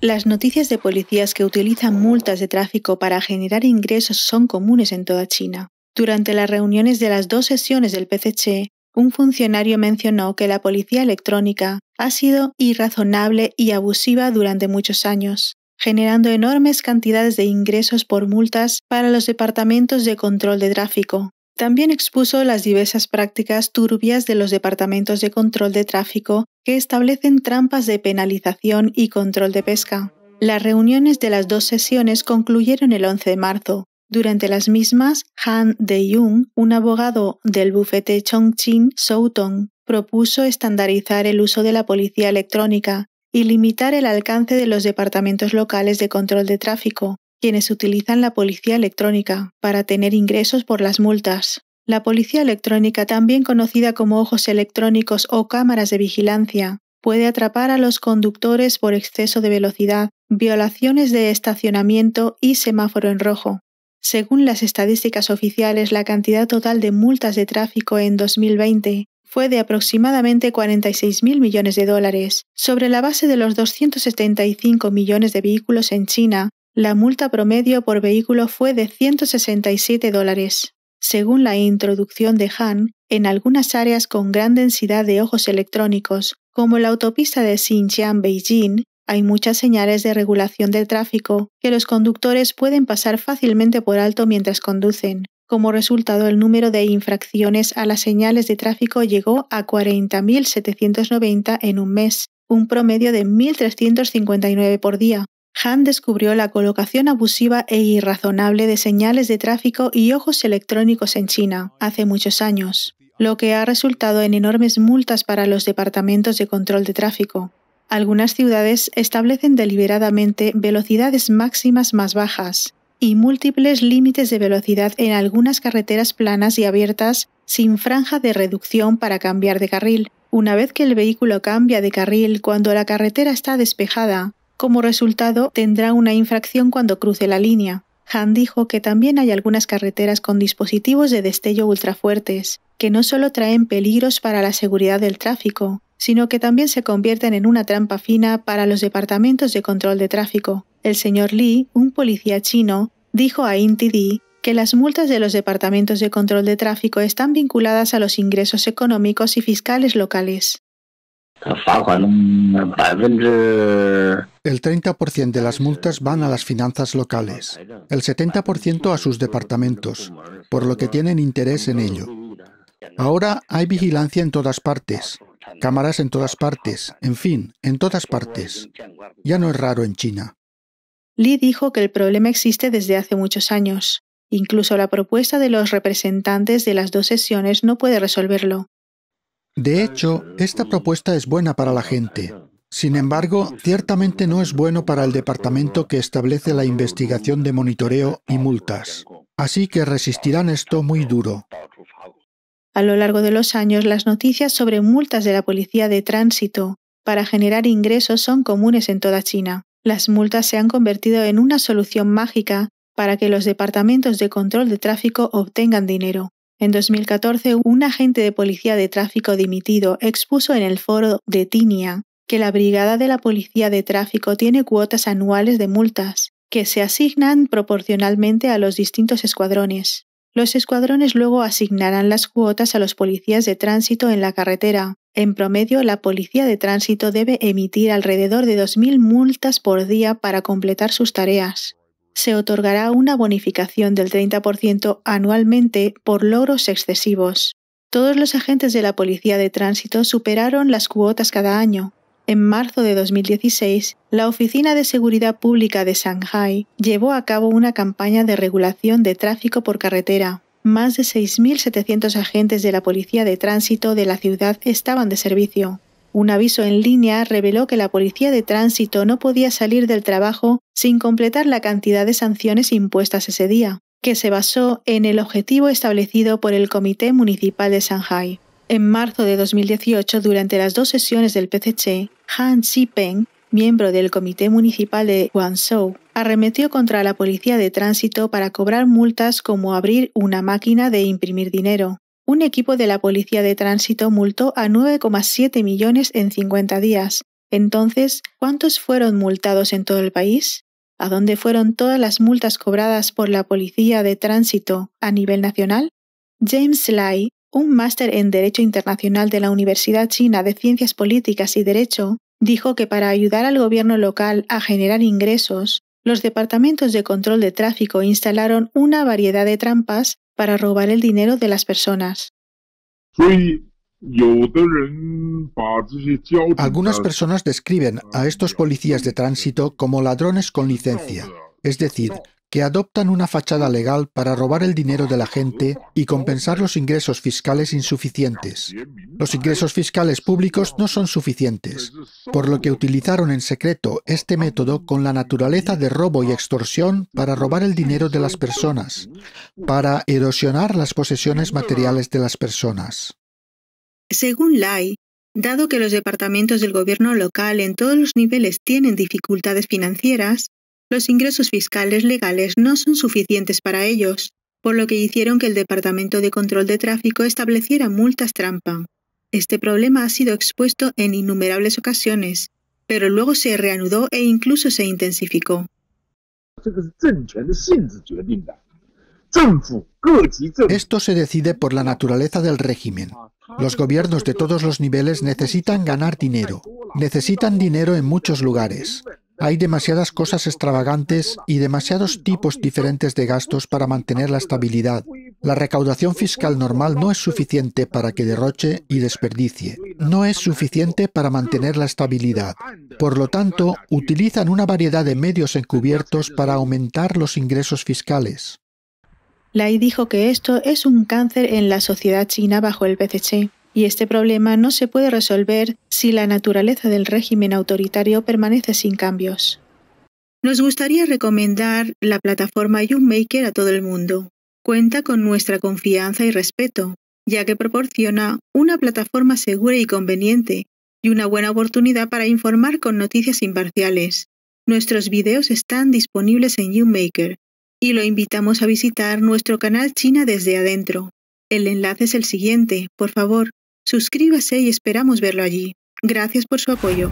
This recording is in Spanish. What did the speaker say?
Las noticias de policías que utilizan multas de tráfico para generar ingresos son comunes en toda China. Durante las reuniones de las dos sesiones del PCC, un funcionario mencionó que la policía electrónica ha sido irrazonable y abusiva durante muchos años, generando enormes cantidades de ingresos por multas para los departamentos de control de tráfico, también expuso las diversas prácticas turbias de los departamentos de control de tráfico que establecen trampas de penalización y control de pesca. Las reuniones de las dos sesiones concluyeron el 11 de marzo. Durante las mismas, Han De-jung, un abogado del bufete Chongqing Soutong, propuso estandarizar el uso de la policía electrónica y limitar el alcance de los departamentos locales de control de tráfico, quienes utilizan la policía electrónica para tener ingresos por las multas. La policía electrónica, también conocida como ojos electrónicos o cámaras de vigilancia, puede atrapar a los conductores por exceso de velocidad, violaciones de estacionamiento y semáforo en rojo. Según las estadísticas oficiales, la cantidad total de multas de tráfico en 2020 fue de aproximadamente 46.000 millones de dólares, sobre la base de los 275 millones de vehículos en China la multa promedio por vehículo fue de 167 dólares. Según la introducción de Han, en algunas áreas con gran densidad de ojos electrónicos, como la autopista de Xinjiang-Beijing, hay muchas señales de regulación del tráfico que los conductores pueden pasar fácilmente por alto mientras conducen. Como resultado, el número de infracciones a las señales de tráfico llegó a 40.790 en un mes, un promedio de 1.359 por día, han descubrió la colocación abusiva e irrazonable de señales de tráfico y ojos electrónicos en China hace muchos años, lo que ha resultado en enormes multas para los departamentos de control de tráfico. Algunas ciudades establecen deliberadamente velocidades máximas más bajas y múltiples límites de velocidad en algunas carreteras planas y abiertas sin franja de reducción para cambiar de carril. Una vez que el vehículo cambia de carril cuando la carretera está despejada, como resultado, tendrá una infracción cuando cruce la línea. Han dijo que también hay algunas carreteras con dispositivos de destello ultrafuertes, que no solo traen peligros para la seguridad del tráfico, sino que también se convierten en una trampa fina para los departamentos de control de tráfico. El señor Li, un policía chino, dijo a INTD que las multas de los departamentos de control de tráfico están vinculadas a los ingresos económicos y fiscales locales. El 30% de las multas van a las finanzas locales, el 70% a sus departamentos, por lo que tienen interés en ello. Ahora hay vigilancia en todas partes, cámaras en todas partes, en fin, en todas partes. Ya no es raro en China. Li dijo que el problema existe desde hace muchos años. Incluso la propuesta de los representantes de las dos sesiones no puede resolverlo. De hecho, esta propuesta es buena para la gente. Sin embargo, ciertamente no es bueno para el departamento que establece la investigación de monitoreo y multas. Así que resistirán esto muy duro. A lo largo de los años, las noticias sobre multas de la policía de tránsito para generar ingresos son comunes en toda China. Las multas se han convertido en una solución mágica para que los departamentos de control de tráfico obtengan dinero. En 2014, un agente de policía de tráfico dimitido expuso en el foro de Tinia que la Brigada de la Policía de Tráfico tiene cuotas anuales de multas, que se asignan proporcionalmente a los distintos escuadrones. Los escuadrones luego asignarán las cuotas a los policías de tránsito en la carretera. En promedio, la policía de tránsito debe emitir alrededor de 2.000 multas por día para completar sus tareas se otorgará una bonificación del 30% anualmente por logros excesivos. Todos los agentes de la Policía de Tránsito superaron las cuotas cada año. En marzo de 2016, la Oficina de Seguridad Pública de Shanghái llevó a cabo una campaña de regulación de tráfico por carretera. Más de 6.700 agentes de la Policía de Tránsito de la ciudad estaban de servicio. Un aviso en línea reveló que la policía de tránsito no podía salir del trabajo sin completar la cantidad de sanciones impuestas ese día, que se basó en el objetivo establecido por el Comité Municipal de Shanghai. En marzo de 2018, durante las dos sesiones del PCC, Han Xipeng, miembro del Comité Municipal de Guangzhou, arremetió contra la policía de tránsito para cobrar multas como abrir una máquina de imprimir dinero, un equipo de la Policía de Tránsito multó a 9,7 millones en 50 días. Entonces, ¿cuántos fueron multados en todo el país? ¿A dónde fueron todas las multas cobradas por la Policía de Tránsito a nivel nacional? James Lai, un máster en Derecho Internacional de la Universidad China de Ciencias Políticas y Derecho, dijo que para ayudar al gobierno local a generar ingresos, los departamentos de control de tráfico instalaron una variedad de trampas para robar el dinero de las personas. Algunas personas describen a estos policías de tránsito como ladrones con licencia, es decir, que adoptan una fachada legal para robar el dinero de la gente y compensar los ingresos fiscales insuficientes. Los ingresos fiscales públicos no son suficientes, por lo que utilizaron en secreto este método con la naturaleza de robo y extorsión para robar el dinero de las personas, para erosionar las posesiones materiales de las personas. Según Lai, dado que los departamentos del gobierno local en todos los niveles tienen dificultades financieras, los ingresos fiscales legales no son suficientes para ellos, por lo que hicieron que el Departamento de Control de Tráfico estableciera multas trampa. Este problema ha sido expuesto en innumerables ocasiones, pero luego se reanudó e incluso se intensificó. Esto se decide por la naturaleza del régimen. Los gobiernos de todos los niveles necesitan ganar dinero. Necesitan dinero en muchos lugares. Hay demasiadas cosas extravagantes y demasiados tipos diferentes de gastos para mantener la estabilidad. La recaudación fiscal normal no es suficiente para que derroche y desperdicie. No es suficiente para mantener la estabilidad. Por lo tanto, utilizan una variedad de medios encubiertos para aumentar los ingresos fiscales. Lai dijo que esto es un cáncer en la sociedad china bajo el PCC y este problema no se puede resolver si la naturaleza del régimen autoritario permanece sin cambios. Nos gustaría recomendar la plataforma YouMaker a todo el mundo. Cuenta con nuestra confianza y respeto, ya que proporciona una plataforma segura y conveniente y una buena oportunidad para informar con noticias imparciales. Nuestros videos están disponibles en YouMaker y lo invitamos a visitar nuestro canal China desde adentro. El enlace es el siguiente, por favor, Suscríbase y esperamos verlo allí. Gracias por su apoyo.